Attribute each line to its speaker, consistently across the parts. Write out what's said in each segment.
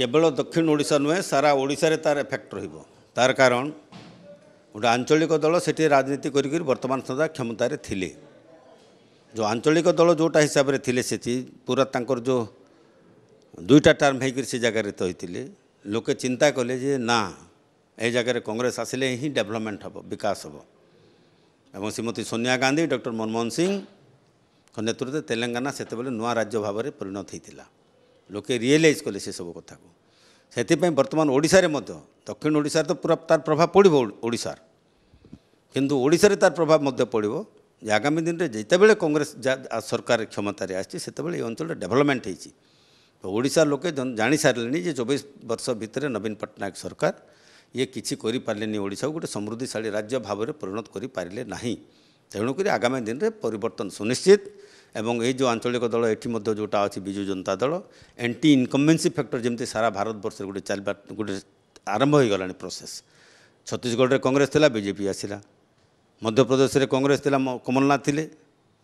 Speaker 1: কেবল দক্ষিণ ଓଡ଼ିଶା ନୁହେଁ ସାରା ଓଡ଼ିଶାରେ ତା'ର ଏଫେକ୍ଟ ରହିବ ତା'ର କାରଣ ଗୋଟେ ଆଞ୍ଚଳିକ ଦଳ ସେଠି ରାଜନୀତି କରିକରି ବର୍ତ୍ତମାନ ସୁଦ୍ଧା କ୍ଷମତାରେ ଥିଲେ ଯେଉଁ ଆଞ୍ଚଳିକ ଦଳ ଯେଉଁଟା ହିସାବରେ ଥିଲେ ସେଠି ପୁରା ତାଙ୍କର ଯେଉଁ ଦୁଇଟା ଟର୍ମ ହେଇକରି ସେ ଜାଗାରେ ତ ହେଇଥିଲେ ଲୋକେ ଚିନ୍ତା କଲେ ଯେ ନା ଏ ଜାଗାରେ କଂଗ୍ରେସ ଆସିଲେ ହିଁ ଡେଭଲପମେଣ୍ଟ ହେବ ବିକାଶ ହେବ ଏବଂ ଶ୍ରୀମତୀ ସୋନିଆ ଗାନ୍ଧୀ ଡକ୍ଟର ମନମୋହନ ସିଂଙ୍କ ନେତୃତ୍ୱରେ ତେଲେଙ୍ଗାନା ସେତେବେଳେ ନୂଆ ରାଜ୍ୟ ଭାବରେ ପରିଣତ ହୋଇଥିଲା ଲୋକେ ରିଏଲାଇଜ୍ କଲେ ସେସବୁ କଥାକୁ ସେଥିପାଇଁ ବର୍ତ୍ତମାନ ଓଡ଼ିଶାରେ ମଧ୍ୟ ଦକ୍ଷିଣ ଓଡ଼ିଶାରେ ତ ପୁରା ତା'ର ପ୍ରଭାବ ପଡ଼ିବ ଓଡ଼ିଶାର କିନ୍ତୁ ଓଡ଼ିଶାରେ ତା'ର ପ୍ରଭାବ ମଧ୍ୟ ପଡ଼ିବ ଯେ ଆଗାମୀ ଦିନରେ ଯେତେବେଳେ କଂଗ୍ରେସ ସରକାର କ୍ଷମତାରେ ଆସିଛି ସେତେବେଳେ ଏ ଅଞ୍ଚଳରେ ଡେଭଲପମେଣ୍ଟ ହେଇଛି ତ ଓଡ଼ିଶାର ଲୋକେ ଜାଣିସାରିଲେଣି ଯେ ଚବିଶ ବର୍ଷ ଭିତରେ ନବୀନ ପଟ୍ଟନାୟକ ସରକାର ଇଏ କିଛି କରିପାରିଲେନି ଓଡ଼ିଶାକୁ ଗୋଟେ ସମୃଦ୍ଧିଶାଳୀ ରାଜ୍ୟ ଭାବରେ ପରିଣତ କରିପାରିଲେ ନାହିଁ ତେଣୁକରି ଆଗାମୀ ଦିନରେ ପରିବର୍ତ୍ତନ ସୁନିଶ୍ଚିତ এবং এই যে আঞ্চলিক দল এটি মধ্যে যেটা আছে বিজু জনতা দল এন্টি ইনকম্বেন্সি ফ্যাক্টর যেমনি সারা ভারতবর্ষের গোটে চালবা গোটে আরম্ভ হয়ে প্রোসেস ছত্তিশগড়ে কংগ্রেস লা বিজেপি আসিলা মধ্যপ্রদেশে কংগ্রেস লা কমলনাথ লে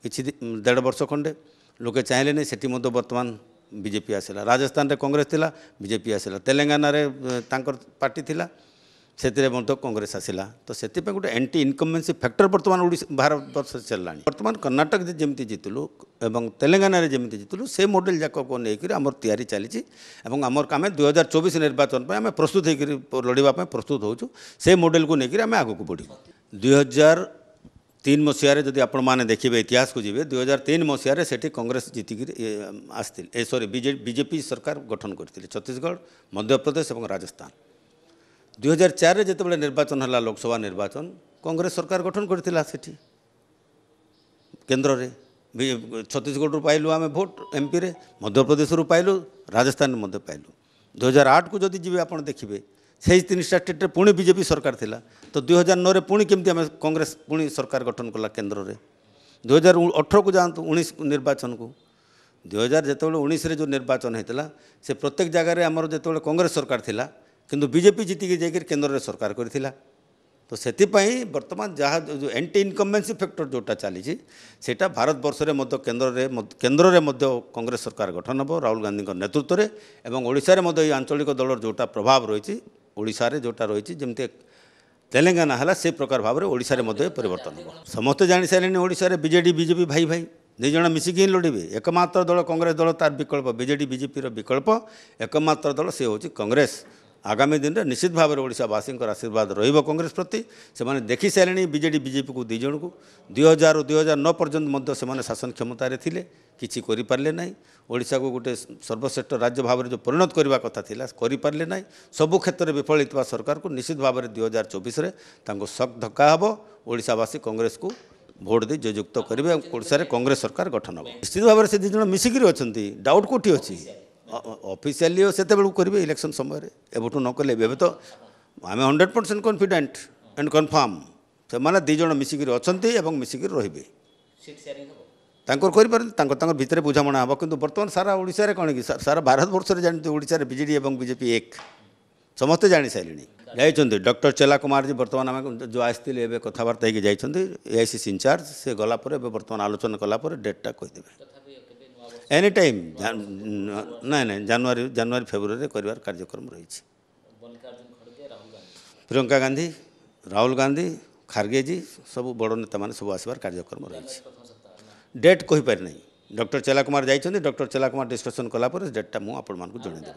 Speaker 1: কিছু দেড় বর্ষ খণ্ডে লোকে চাইলে না সেটি মধ্যে বর্তমান বিজেপি আসিলা রাজস্থানের কংগ্রেস লা বিজেপি আসিলা তেলেঙ্গানার তাঁর পার্টি লা से कंग्रेस आसला तो से गोटे एंटी इनकमेंसि फैक्टर बर्तमान भारत बर्ष चलला बर्तमान कर्णाटक जमी जीतलु तेलेाना जमी जीतलु से मडेल जाक नहीं आम या चली आम आम हजार चौबीस निर्वाचन आम प्रस्तुत होकर लड़ाप प्रस्तुत हो मडेल को लेकर आम आगे दुई हजार तीन मसीह जदि आप देखिए इतिहास को जीवे दुई हजार तीन मसीह कंग्रेस जीतिक आ सरी बजेपी सरकार गठन करते छत्तीशगढ़ मध्यप्रदेश और राजस्थान ଦୁଇହଜାର ଚାରିରେ ଯେତେବେଳେ ନିର୍ବାଚନ ହେଲା ଲୋକସଭା ନିର୍ବାଚନ କଂଗ୍ରେସ ସରକାର ଗଠନ କରିଥିଲା ସେଠି କେନ୍ଦ୍ରରେ ଛତିଶଗଡ଼ରୁ ପାଇଲୁ ଆମେ ଭୋଟ୍ ଏମ୍ପିରେ ମଧ୍ୟପ୍ରଦେଶରୁ ପାଇଲୁ ରାଜସ୍ଥାନରେ ମଧ୍ୟ ପାଇଲୁ ଦୁଇହଜାର ଆଠକୁ ଯଦି ଯିବେ ଆପଣ ଦେଖିବେ ସେହି ତିନିଟା ଷ୍ଟେଟ୍ରେ ପୁଣି ବିଜେପି ସରକାର ଥିଲା ତ ଦୁଇହଜାର ନଅରେ ପୁଣି କେମିତି ଆମେ କଂଗ୍ରେସ ପୁଣି ସରକାର ଗଠନ କଲା କେନ୍ଦ୍ରରେ ଦୁଇହଜାର ଅଠରକୁ ଯାଆନ୍ତୁ ଉଣେଇଶ ନିର୍ବାଚନକୁ ଦୁଇହଜାର ଯେତେବେଳେ ଉଣେଇଶରେ ଯେଉଁ ନିର୍ବାଚନ ହୋଇଥିଲା ସେ ପ୍ରତ୍ୟେକ ଜାଗାରେ ଆମର ଯେତେବେଳେ କଂଗ୍ରେସ ସରକାର ଥିଲା କିନ୍ତୁ ବିଜେପି ଜିତିକି ଯାଇକରି କେନ୍ଦ୍ରରେ ସରକାର କରିଥିଲା ତ ସେଥିପାଇଁ ବର୍ତ୍ତମାନ ଯାହା ଯେଉଁ ଏଣ୍ଟି ଇନକମ୍ବେନ୍ସି ଫ୍ୟାକ୍ଟର ଯେଉଁଟା ଚାଲିଛି ସେଇଟା ଭାରତବର୍ଷରେ ମଧ୍ୟ କେନ୍ଦ୍ରରେ କେନ୍ଦ୍ରରେ ମଧ୍ୟ କଂଗ୍ରେସ ସରକାର ଗଠନ ହେବ ରାହୁଲ ଗାନ୍ଧୀଙ୍କ ନେତୃତ୍ୱରେ ଏବଂ ଓଡ଼ିଶାରେ ମଧ୍ୟ ଏହି ଆଞ୍ଚଳିକ ଦଳର ଯେଉଁଟା ପ୍ରଭାବ ରହିଛି ଓଡ଼ିଶାରେ ଯେଉଁଟା ରହିଛି ଯେମିତି ତେଲେଙ୍ଗାନା ହେଲା ସେ ପ୍ରକାର ଭାବରେ ଓଡ଼ିଶାରେ ମଧ୍ୟ ପରିବର୍ତ୍ତନ ହେବ ସମସ୍ତେ ଜାଣିସାରିଲେଣି ଓଡ଼ିଶାରେ ବିଜେଡ଼ି ବିଜେପି ଭାଇ ଭାଇ ଦୁଇ ଜଣ ମିଶିକି ହିଁ ଲଢ଼ିବେ ଏକମାତ୍ର ଦଳ କଂଗ୍ରେସ ଦଳ ତାର ବିକଳ୍ପ ବିଜେଡ଼ି ବିଜେପିର ବିକଳ୍ପ ଏକମାତ୍ର ଦଳ ସେ ହେଉଛି କଂଗ୍ରେସ ଆଗାମୀ ଦିନରେ ନିଶ୍ଚିତ ଭାବରେ ଓଡ଼ିଶାବାସୀଙ୍କର ଆଶୀର୍ବାଦ ରହିବ କଂଗ୍ରେସ ପ୍ରତି ସେମାନେ ଦେଖିସାରିଲେଣି ବିଜେଡ଼ି ବିଜେପିକୁ ଦୁଇ ଜଣକୁ ଦୁଇ ହଜାରରୁ ଦୁଇ ହଜାର ନଅ ପର୍ଯ୍ୟନ୍ତ ମଧ୍ୟ ସେମାନେ ଶାସନ କ୍ଷମତାରେ ଥିଲେ କିଛି କରିପାରିଲେ ନାହିଁ ଓଡ଼ିଶାକୁ ଗୋଟେ ସର୍ବଶ୍ରେଷ୍ଠ ରାଜ୍ୟ ଭାବରେ ଯେଉଁ ପରିଣତ କରିବା କଥା ଥିଲା କରିପାରିଲେ ନାହିଁ ସବୁ କ୍ଷେତ୍ରରେ ବିଫଳ ହୋଇଥିବା ସରକାରକୁ ନିଶ୍ଚିତ ଭାବରେ ଦୁଇ ହଜାର ଚବିଶରେ ତାଙ୍କୁ ସକ୍ ଧକ୍କା ହେବ ଓଡ଼ିଶାବାସୀ କଂଗ୍ରେସକୁ ভোট দিয়ে জয়যুক্ত করবে এবং ওড়শার কংগ্রেস সরকার গঠন হব নিশ্চিত ভাবে সে দুই জন মিশিকি অনেক ডাউট কোটি অ ଅଫିସିଆଲି ସେତେବେଳକୁ କରିବେ ଇଲେକ୍ସନ୍ ସମୟରେ ଏବେଠୁ ନ କଲେ ଏବେ ତ ଆମେ hundred percent confident and confirm ସେମାନେ ଦୁଇ ଜଣ ମିଶିକିରି ଅଛନ୍ତି ଏବଂ ମିଶିକିରି ରହିବେ ତାଙ୍କର କରିପାରନ୍ତି ତାଙ୍କ ତାଙ୍କ ଭିତରେ ବୁଝାମଣା ହେବ କିନ୍ତୁ ବର୍ତ୍ତମାନ ସାରା ଓଡ଼ିଶାରେ କ'ଣ କି ସାରା ଭାରତ ବର୍ଷରେ ଜାଣିଛନ୍ତି ଓଡ଼ିଶାରେ ବିଜେଡ଼ି ଏବଂ ବିଜେପି ଏକ ସମସ୍ତେ ଜାଣିସାରିଲେଣି ଯାଇଛନ୍ତି ଡକ୍ଟର ଚେଲା କୁମାରଜୀ ବର୍ତ୍ତମାନ ଆମେ ଯେଉଁ ଆସିଥିଲେ ଏବେ କଥାବାର୍ତ୍ତା ହେଇକି ଯାଇଛନ୍ତି ଏ ଆଇ ଏଆଇସିସି ଇନଚାର୍ଜ ସେ ଗଲାପରେ ଏବେ ବର୍ତ୍ତମାନ ଆଲୋଚନା କଲାପରେ ଡେଟ୍ଟା କହିଦେବେ এনি টাইম না না জানুয়ারি জানুয়ারি ফেব্রুয়ারিতে করবার কার্যক্রম রয়েছে প্রিয়ঙ্কা গান্ধী রাহুল গান্ধী খার্গেজি সব বড় নেতা মানে সব আসবার কার্যক্রম রয়েছে ডেট কহিপারি না ডক্টর চেলা কুমার যাই ডক্টর চেলা কুমার ডিসকসন কলাপরে ডেটটা মু আপনার জনাইদেবি